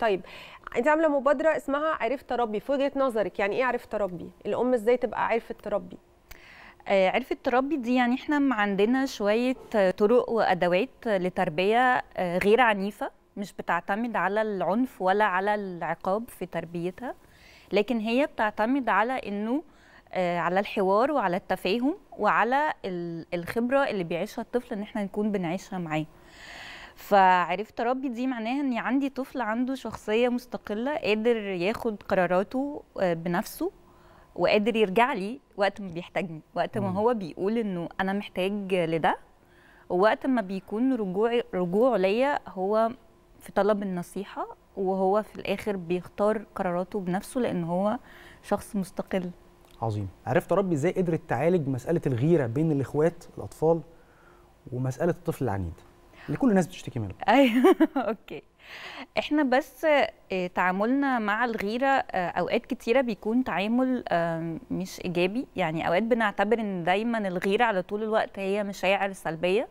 طيب انت عامله مبادره اسمها عرفت ربي في وجهه نظرك يعني ايه عرفت ربي الام ازاي تبقى عرفت تربي آه، عرفة تربي دي يعني احنا عندنا شوية طرق وأدوات لتربية آه، غير عنيفة مش بتعتمد على العنف ولا على العقاب في تربيتها لكن هي بتعتمد على انه آه، على الحوار وعلى التفاهم وعلى الخبرة اللي بيعيشها الطفل ان احنا نكون بنعيشها معاه فعرفت اربي دي معناها اني عندي طفل عنده شخصيه مستقله قادر ياخد قراراته آه، بنفسه وقادر يرجع لي وقت ما بيحتاجني وقت ما هو بيقول انه انا محتاج لده ووقت ما بيكون رجوع رجوعه ليا هو في طلب النصيحه وهو في الاخر بيختار قراراته بنفسه لان هو شخص مستقل عظيم عرفت ربي ازاي قدرت تعالج مساله الغيره بين الاخوات الاطفال ومساله الطفل العنيد اللي كل الناس بتشتكي منه ايوه اوكي احنا بس آه، تعاملنا مع الغيره آه، اوقات كتيره بيكون تعامل مش ايجابي يعني اوقات بنعتبر ان دايما الغيره على طول الوقت هي مشاعر سلبيه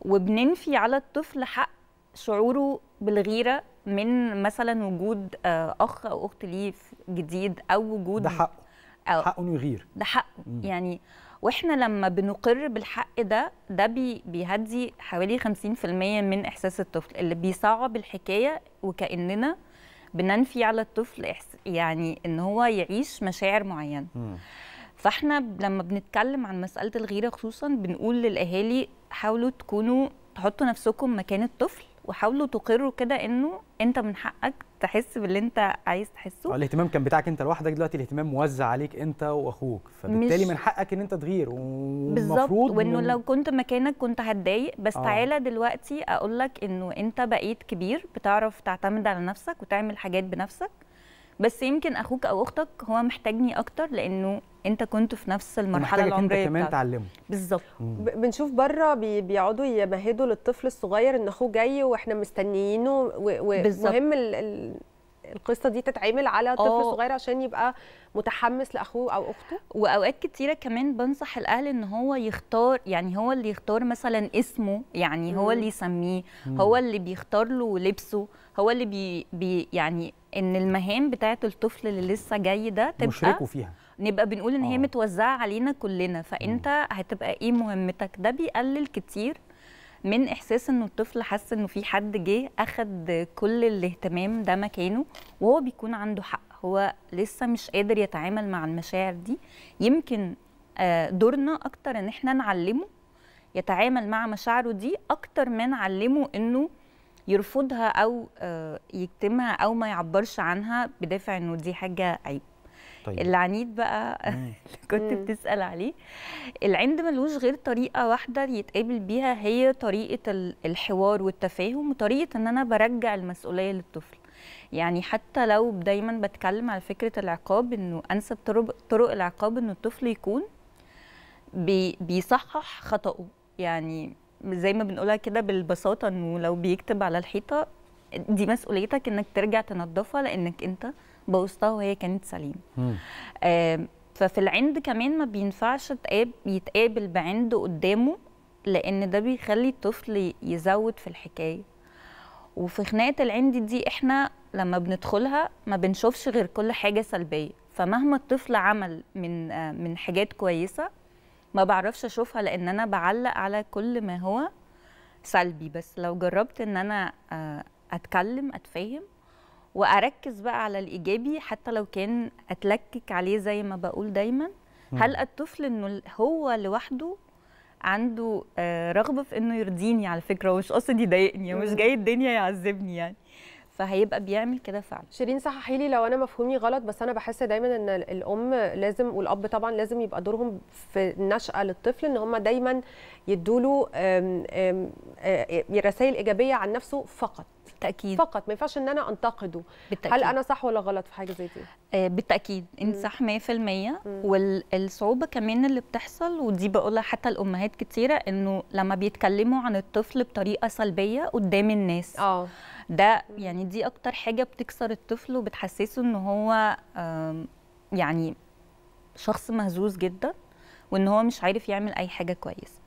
وبننفي على الطفل حق شعوره بالغيره من مثلا وجود آه، اخ او اخت ليه جديد او وجود ده حقه حقه انه يغير ده حقه يعني واحنا لما بنقر بالحق ده ده بي بيهدي حوالي 50% من احساس الطفل اللي بيصعب الحكايه وكاننا بننفي على الطفل يعني ان هو يعيش مشاعر معينه فاحنا لما بنتكلم عن مساله الغيره خصوصا بنقول للاهالي حاولوا تكونوا تحطوا نفسكم مكان الطفل وحاولوا تقروا كده انه انت من حقك تحس باللي انت عايز تحسه اه، الاهتمام كان بتاعك انت لوحدك دلوقتي الاهتمام موزع عليك انت واخوك فبالتالي من حقك ان انت تغير بالظبط وانه لو كنت مكانك كنت هتضايق بس آه. تعالى دلوقتي اقول لك انه انت بقيت كبير بتعرف تعتمد على نفسك وتعمل حاجات بنفسك بس يمكن اخوك او اختك هو محتاجني اكتر لانه انت كنت في نفس المرحله العمريه انت كمان تعلمه بالظبط بنشوف بره بي بيقعدوا يمهدوا للطفل الصغير ان اخوه جاي واحنا مستنيينه ومهم القصه دي تتعمل على طفل آه. صغير عشان يبقى متحمس لاخوه او اخته واوقات كتيره كمان بنصح الاهل ان هو يختار يعني هو اللي يختار مثلا اسمه يعني هو اللي يسميه هو اللي بيختار له لبسه هو اللي بي, بي يعني ان المهام بتاعه الطفل اللي لسه جاي ده تبقى مشركه فيها نبقى بنقول ان هي آه. متوزعه علينا كلنا فانت هتبقى ايه مهمتك ده بيقلل كتير من احساس انه الطفل حس انه في حد جه اخد كل الاهتمام ده مكانه وهو بيكون عنده حق هو لسه مش قادر يتعامل مع المشاعر دي يمكن آه، دورنا اكتر ان احنا نعلمه يتعامل مع مشاعره دي اكتر ما نعلمه انه يرفضها او آه، يكتمها او ما يعبرش عنها بدافع انه دي حاجه عيب طيب. العنيد بقى اللي كنت بتسال عليه العند ملوش غير طريقه واحده يتقابل بيها هي طريقه الحوار والتفاهم وطريقه ان انا برجع المسؤوليه للطفل يعني حتى لو دايما بتكلم على فكره العقاب انه انسب طرق العقاب انه الطفل يكون بي بيصحح خطأه يعني زي ما بنقولها كده بالبساطه انه لو بيكتب على الحيطه دي مسؤوليتك انك ترجع تنظفها لانك انت بوسطها وهي كانت سليمه ففي العند كمان ما بينفعش يتقابل بعند قدامه لان ده بيخلي الطفل يزود في الحكايه وفي خناقه العند دي احنا لما بندخلها ما بنشوفش غير كل حاجه سلبيه فمهما الطفل عمل من من حاجات كويسه ما بعرفش اشوفها لان انا بعلق على كل ما هو سلبي بس لو جربت ان انا آه، اتكلم اتفاهم واركز بقى على الايجابي حتى لو كان اتلكك عليه زي ما بقول دايما هل الطفل انه هو لوحده عنده آه، رغبه في انه يرضيني على فكره ومش قصدي يضايقني ومش جاي الدنيا يعذبني يعني فهيبقى بيعمل كده فعلا شيرين صححي لي لو انا مفهومي غلط بس انا بحس دايما ان الام لازم والاب طبعا لازم يبقى دورهم في النشاه للطفل ان هم دايما يدوا له رسائل ايجابيه عن نفسه فقط بالتاكيد فقط ما ينفعش ان انا انتقده بالتأكيد. هل انا صح ولا غلط في حاجه زي دي آه، بالتاكيد انت صح 100% والصعوبه كمان اللي بتحصل ودي بقولها حتى الامهات كتيره انه لما بيتكلموا عن الطفل بطريقه سلبيه قدام الناس اه ده يعني دي اكتر حاجه بتكسر الطفل وبتحسسه ان هو يعني شخص مهزوز جدا وان هو مش عارف يعمل اي حاجه كويس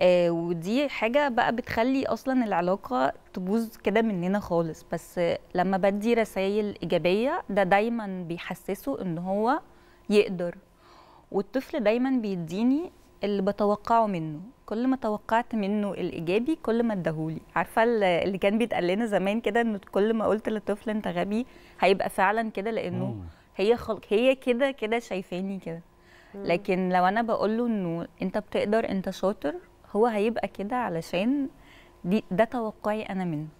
آه ودي حاجه بقى بتخلي اصلا العلاقه تبوظ كده مننا خالص بس لما بدي رسائل ايجابيه ده دايما بيحسسه ان هو يقدر والطفل دايما بيديني اللي بتوقعه منه كل ما توقعت منه الايجابي كل ما اداهولي عارفه اللي كان بيتقال لنا زمان كده ان كل ما قلت للطفل انت غبي هيبقى فعلا كده لانه مم. هي خلق هي كده كده شايفاني كده لكن لو انا بقول له انه انت بتقدر انت شاطر هو هيبقى كده علشان دي ده توقعي انا منه